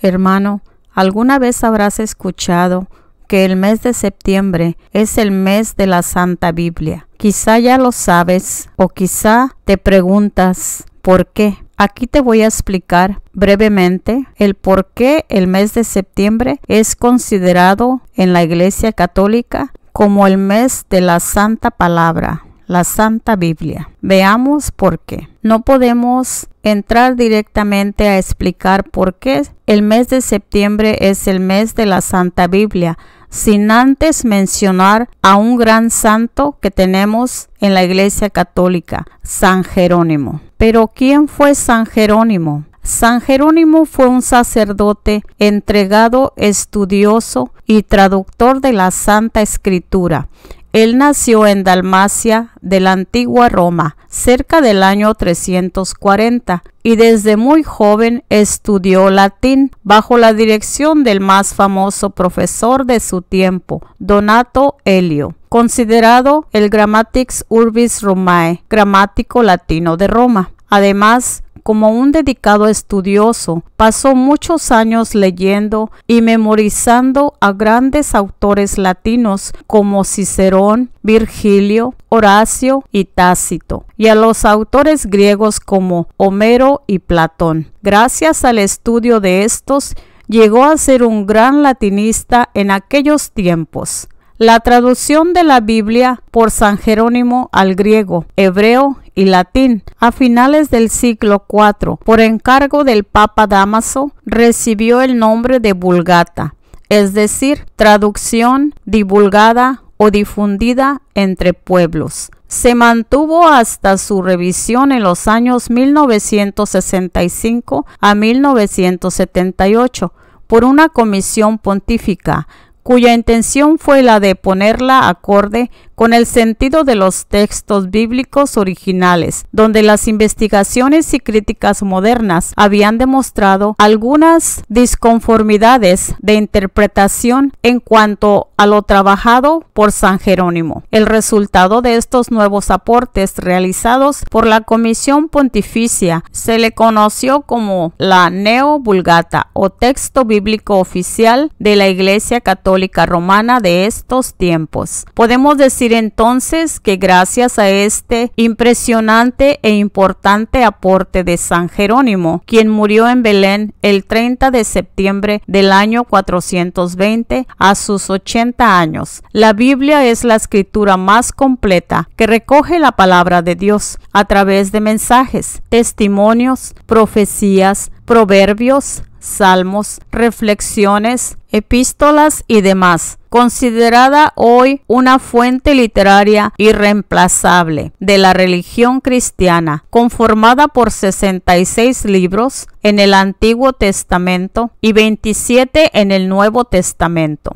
Hermano, ¿alguna vez habrás escuchado que el mes de septiembre es el mes de la Santa Biblia? Quizá ya lo sabes o quizá te preguntas por qué. Aquí te voy a explicar brevemente el por qué el mes de septiembre es considerado en la Iglesia Católica como el mes de la Santa Palabra la Santa Biblia. Veamos por qué. No podemos entrar directamente a explicar por qué el mes de septiembre es el mes de la Santa Biblia, sin antes mencionar a un gran santo que tenemos en la Iglesia Católica, San Jerónimo. Pero ¿quién fue San Jerónimo? San Jerónimo fue un sacerdote entregado, estudioso y traductor de la Santa Escritura. Él nació en Dalmacia de la antigua Roma cerca del año 340 y desde muy joven estudió latín bajo la dirección del más famoso profesor de su tiempo, Donato Elio, considerado el Grammaticus Urbis Romae, gramático latino de Roma. Además, como un dedicado estudioso, pasó muchos años leyendo y memorizando a grandes autores latinos como Cicerón, Virgilio, Horacio y Tácito, y a los autores griegos como Homero y Platón. Gracias al estudio de estos, llegó a ser un gran latinista en aquellos tiempos. La traducción de la Biblia por San Jerónimo al griego, hebreo latín. A finales del siglo IV, por encargo del Papa Damaso, recibió el nombre de Vulgata, es decir, traducción divulgada o difundida entre pueblos. Se mantuvo hasta su revisión en los años 1965 a 1978 por una comisión pontífica, cuya intención fue la de ponerla acorde con el sentido de los textos bíblicos originales, donde las investigaciones y críticas modernas habían demostrado algunas disconformidades de interpretación en cuanto a lo trabajado por San Jerónimo. El resultado de estos nuevos aportes realizados por la Comisión Pontificia se le conoció como la Neo Vulgata o texto bíblico oficial de la Iglesia Católica Romana de estos tiempos. Podemos decir entonces que gracias a este impresionante e importante aporte de San Jerónimo, quien murió en Belén el 30 de septiembre del año 420 a sus 80 años, la Biblia es la escritura más completa que recoge la palabra de Dios a través de mensajes, testimonios, profecías, proverbios, salmos, reflexiones, epístolas y demás, considerada hoy una fuente literaria irreemplazable de la religión cristiana, conformada por 66 libros en el Antiguo Testamento y 27 en el Nuevo Testamento,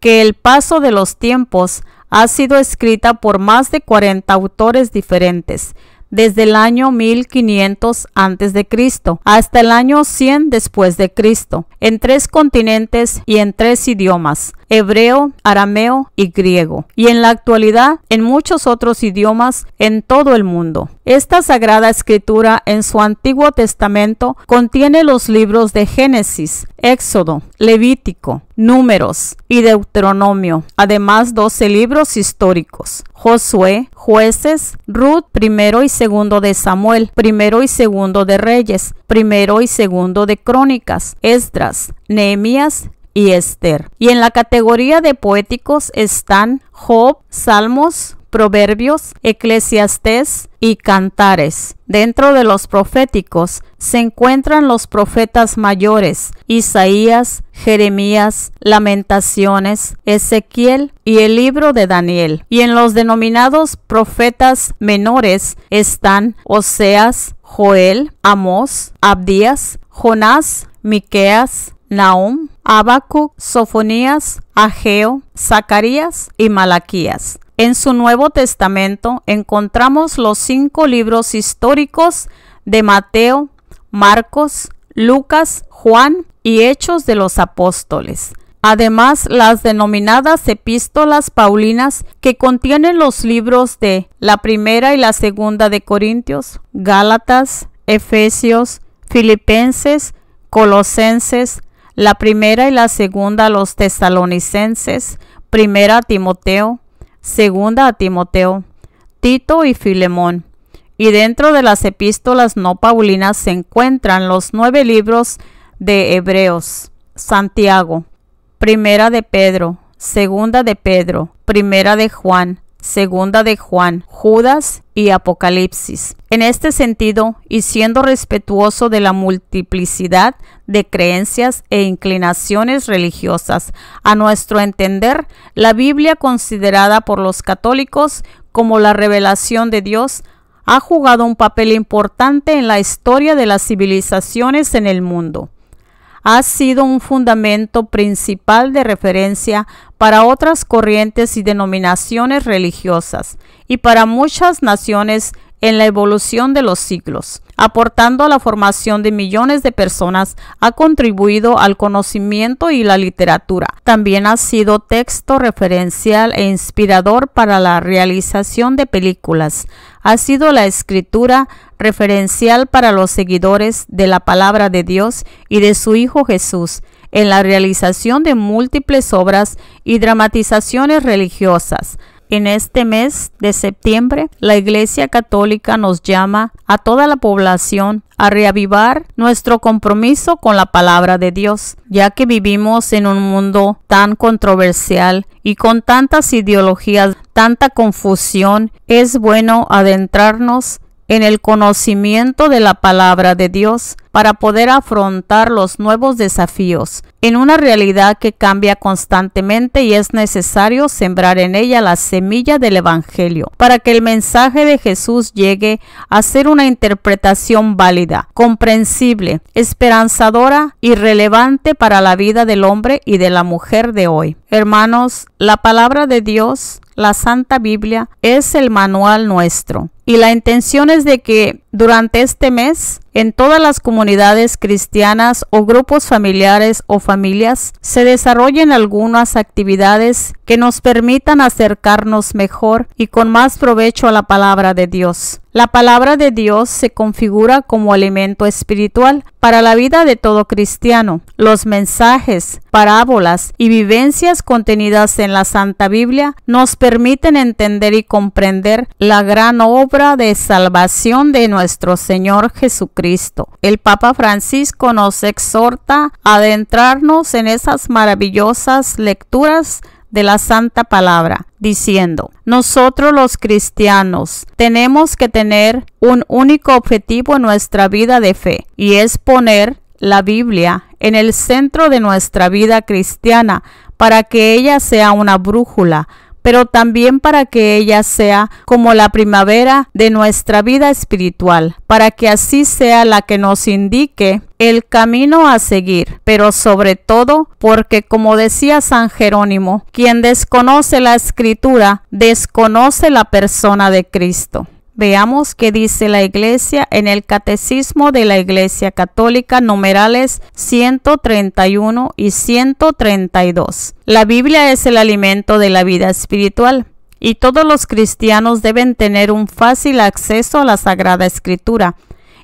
que el paso de los tiempos ha sido escrita por más de 40 autores diferentes, desde el año 1500 antes de Cristo hasta el año 100 después de Cristo, en tres continentes y en tres idiomas, hebreo, arameo y griego, y en la actualidad en muchos otros idiomas en todo el mundo. Esta sagrada escritura en su Antiguo Testamento contiene los libros de Génesis, Éxodo, Levítico, Números y Deuteronomio, además 12 libros históricos, Josué, Jueces, Ruth, primero y segundo de Samuel, primero y segundo de Reyes, primero y segundo de Crónicas, Esdras, Nehemías, y Esther. Y en la categoría de poéticos están Job, Salmos, Proverbios, Eclesiastés y Cantares. Dentro de los proféticos se encuentran los profetas mayores, Isaías, Jeremías, Lamentaciones, Ezequiel y el libro de Daniel. Y en los denominados profetas menores están Oseas, Joel, amos Abdías, Jonás, Miqueas, Naum, Habacuc, Sofonías, Ageo, Zacarías y Malaquías. En su Nuevo Testamento encontramos los cinco libros históricos de Mateo, Marcos, Lucas, Juan y Hechos de los Apóstoles. Además, las denominadas epístolas paulinas que contienen los libros de la primera y la segunda de Corintios, Gálatas, Efesios, Filipenses, Colosenses, la primera y la segunda a los tesalonicenses, primera a Timoteo, segunda a Timoteo, Tito y Filemón. Y dentro de las epístolas no paulinas se encuentran los nueve libros de Hebreos, Santiago, primera de Pedro, segunda de Pedro, primera de Juan, segunda de Juan, Judas y Apocalipsis. En este sentido, y siendo respetuoso de la multiplicidad de creencias e inclinaciones religiosas. A nuestro entender, la Biblia considerada por los católicos como la revelación de Dios ha jugado un papel importante en la historia de las civilizaciones en el mundo. Ha sido un fundamento principal de referencia para otras corrientes y denominaciones religiosas y para muchas naciones en la evolución de los siglos, aportando a la formación de millones de personas, ha contribuido al conocimiento y la literatura. También ha sido texto referencial e inspirador para la realización de películas. Ha sido la escritura referencial para los seguidores de la palabra de Dios y de su Hijo Jesús en la realización de múltiples obras y dramatizaciones religiosas. En este mes de septiembre, la Iglesia Católica nos llama a toda la población a reavivar nuestro compromiso con la palabra de Dios, ya que vivimos en un mundo tan controversial y con tantas ideologías, tanta confusión, es bueno adentrarnos en el conocimiento de la palabra de Dios para poder afrontar los nuevos desafíos en una realidad que cambia constantemente y es necesario sembrar en ella la semilla del Evangelio para que el mensaje de Jesús llegue a ser una interpretación válida, comprensible, esperanzadora y relevante para la vida del hombre y de la mujer de hoy. Hermanos, la palabra de Dios la Santa Biblia es el manual nuestro. Y la intención es de que durante este mes en todas las comunidades cristianas o grupos familiares o familias se desarrollan algunas actividades que nos permitan acercarnos mejor y con más provecho a la palabra de Dios. La palabra de Dios se configura como alimento espiritual para la vida de todo cristiano. Los mensajes, parábolas y vivencias contenidas en la Santa Biblia nos permiten entender y comprender la gran obra de salvación de nuestro Señor Jesucristo. El Papa Francisco nos exhorta a adentrarnos en esas maravillosas lecturas de la santa palabra, diciendo, nosotros los cristianos tenemos que tener un único objetivo en nuestra vida de fe, y es poner la Biblia en el centro de nuestra vida cristiana para que ella sea una brújula pero también para que ella sea como la primavera de nuestra vida espiritual, para que así sea la que nos indique el camino a seguir, pero sobre todo porque, como decía San Jerónimo, quien desconoce la escritura, desconoce la persona de Cristo. Veamos qué dice la Iglesia en el Catecismo de la Iglesia Católica numerales 131 y 132. La Biblia es el alimento de la vida espiritual y todos los cristianos deben tener un fácil acceso a la Sagrada Escritura.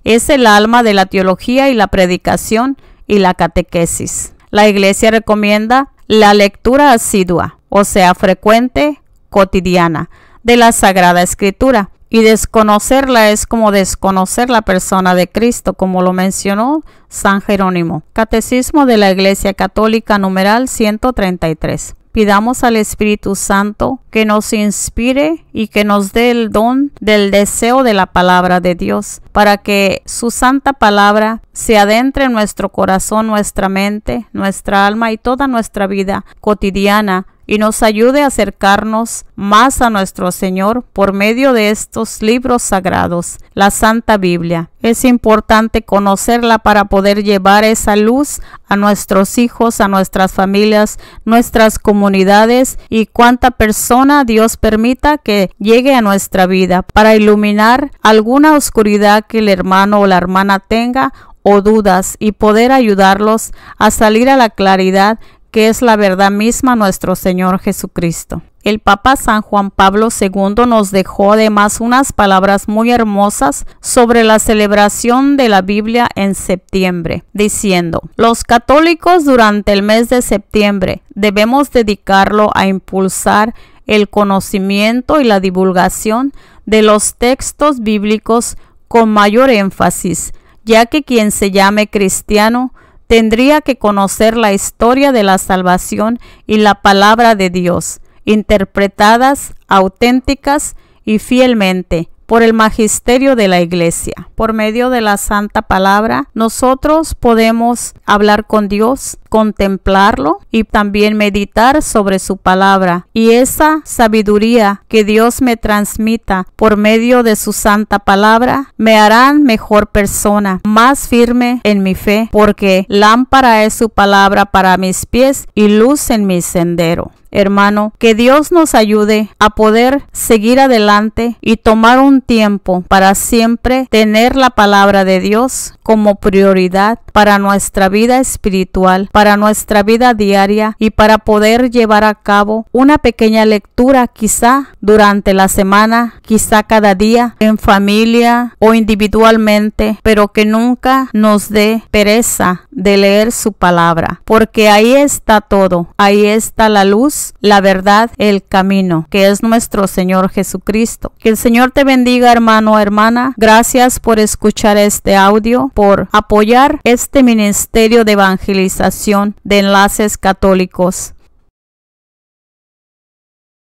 Es el alma de la teología y la predicación y la catequesis. La Iglesia recomienda la lectura asidua, o sea, frecuente, cotidiana, de la Sagrada Escritura y desconocerla es como desconocer la persona de Cristo, como lo mencionó San Jerónimo. Catecismo de la Iglesia Católica numeral 133. Pidamos al Espíritu Santo que nos inspire y que nos dé el don del deseo de la palabra de Dios, para que su santa palabra se adentre en nuestro corazón, nuestra mente, nuestra alma y toda nuestra vida cotidiana y nos ayude a acercarnos más a nuestro Señor por medio de estos libros sagrados, la Santa Biblia. Es importante conocerla para poder llevar esa luz a nuestros hijos, a nuestras familias, nuestras comunidades y cuánta persona Dios permita que llegue a nuestra vida para iluminar alguna oscuridad que el hermano o la hermana tenga o dudas y poder ayudarlos a salir a la claridad que es la verdad misma nuestro Señor Jesucristo. El Papa San Juan Pablo II nos dejó además unas palabras muy hermosas sobre la celebración de la Biblia en septiembre, diciendo, los católicos durante el mes de septiembre debemos dedicarlo a impulsar el conocimiento y la divulgación de los textos bíblicos con mayor énfasis, ya que quien se llame cristiano tendría que conocer la historia de la salvación y la palabra de Dios, interpretadas auténticas y fielmente por el magisterio de la iglesia. Por medio de la santa palabra, nosotros podemos hablar con Dios, contemplarlo y también meditar sobre su palabra. Y esa sabiduría que Dios me transmita por medio de su santa palabra me harán mejor persona, más firme en mi fe, porque lámpara es su palabra para mis pies y luz en mi sendero hermano, que Dios nos ayude a poder seguir adelante y tomar un tiempo para siempre tener la palabra de Dios como prioridad para nuestra vida espiritual, para nuestra vida diaria y para poder llevar a cabo una pequeña lectura quizá durante la semana, quizá cada día, en familia o individualmente, pero que nunca nos dé pereza de leer su palabra, porque ahí está todo, ahí está la luz la verdad, el camino, que es nuestro Señor Jesucristo. Que el Señor te bendiga, hermano, hermana. Gracias por escuchar este audio, por apoyar este ministerio de evangelización de enlaces católicos.